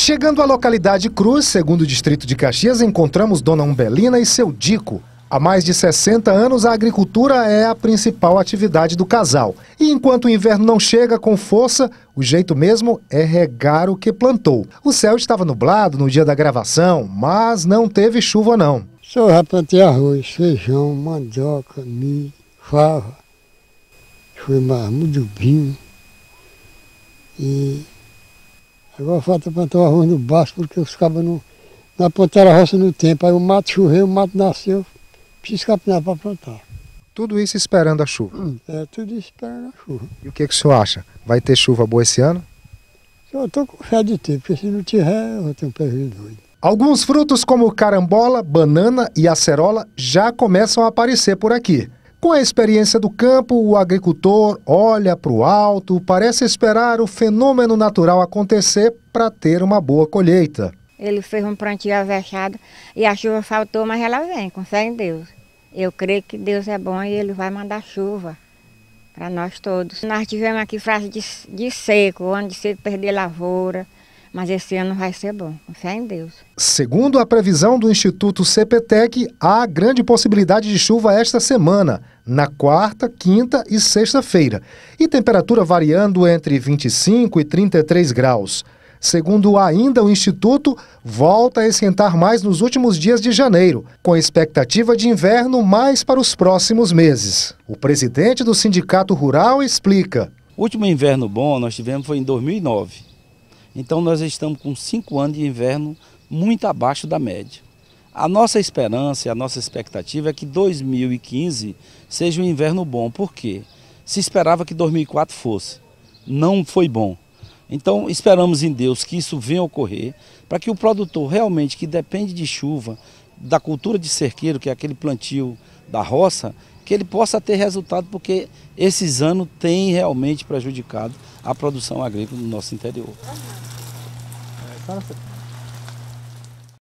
Chegando à localidade Cruz, segundo o distrito de Caxias, encontramos Dona Umbelina e seu Dico. Há mais de 60 anos, a agricultura é a principal atividade do casal. E enquanto o inverno não chega com força, o jeito mesmo é regar o que plantou. O céu estava nublado no dia da gravação, mas não teve chuva não. Só já plantei arroz, feijão, mandioca, milho, fava, foi marmudo vinho e Agora falta plantar o arroz no baixo, porque os cabos não, não plantaram a roça no tempo. Aí o mato choveu, o mato nasceu, precisa capinar para plantar. Tudo isso esperando a chuva? Hum, é, tudo isso esperando a chuva. E o que, que o senhor acha? Vai ter chuva boa esse ano? Eu estou com fé de ter, porque se não tiver, eu tenho um prejuízo doido. Alguns frutos como carambola, banana e acerola já começam a aparecer por aqui. Com a experiência do campo, o agricultor olha para o alto, parece esperar o fenômeno natural acontecer para ter uma boa colheita. Ele fez um plantio avexado e a chuva faltou, mas ela vem, com fé em Deus. Eu creio que Deus é bom e Ele vai mandar chuva para nós todos. Nós tivemos aqui fase de, de seco, onde se perder lavoura, mas esse ano vai ser bom, fé em Deus. Segundo a previsão do Instituto CPTEC, há grande possibilidade de chuva esta semana, na quarta, quinta e sexta-feira, e temperatura variando entre 25 e 33 graus. Segundo ainda o Instituto, volta a esquentar mais nos últimos dias de janeiro, com expectativa de inverno mais para os próximos meses. O presidente do Sindicato Rural explica. O último inverno bom nós tivemos foi em 2009 então nós estamos com cinco anos de inverno muito abaixo da média. A nossa esperança, a nossa expectativa é que 2015 seja um inverno bom. Por quê? Se esperava que 2004 fosse. Não foi bom. Então esperamos em Deus que isso venha a ocorrer, para que o produtor realmente que depende de chuva, da cultura de cerqueiro, que é aquele plantio da roça, que ele possa ter resultado, porque esses anos têm realmente prejudicado a produção agrícola do nosso interior. É,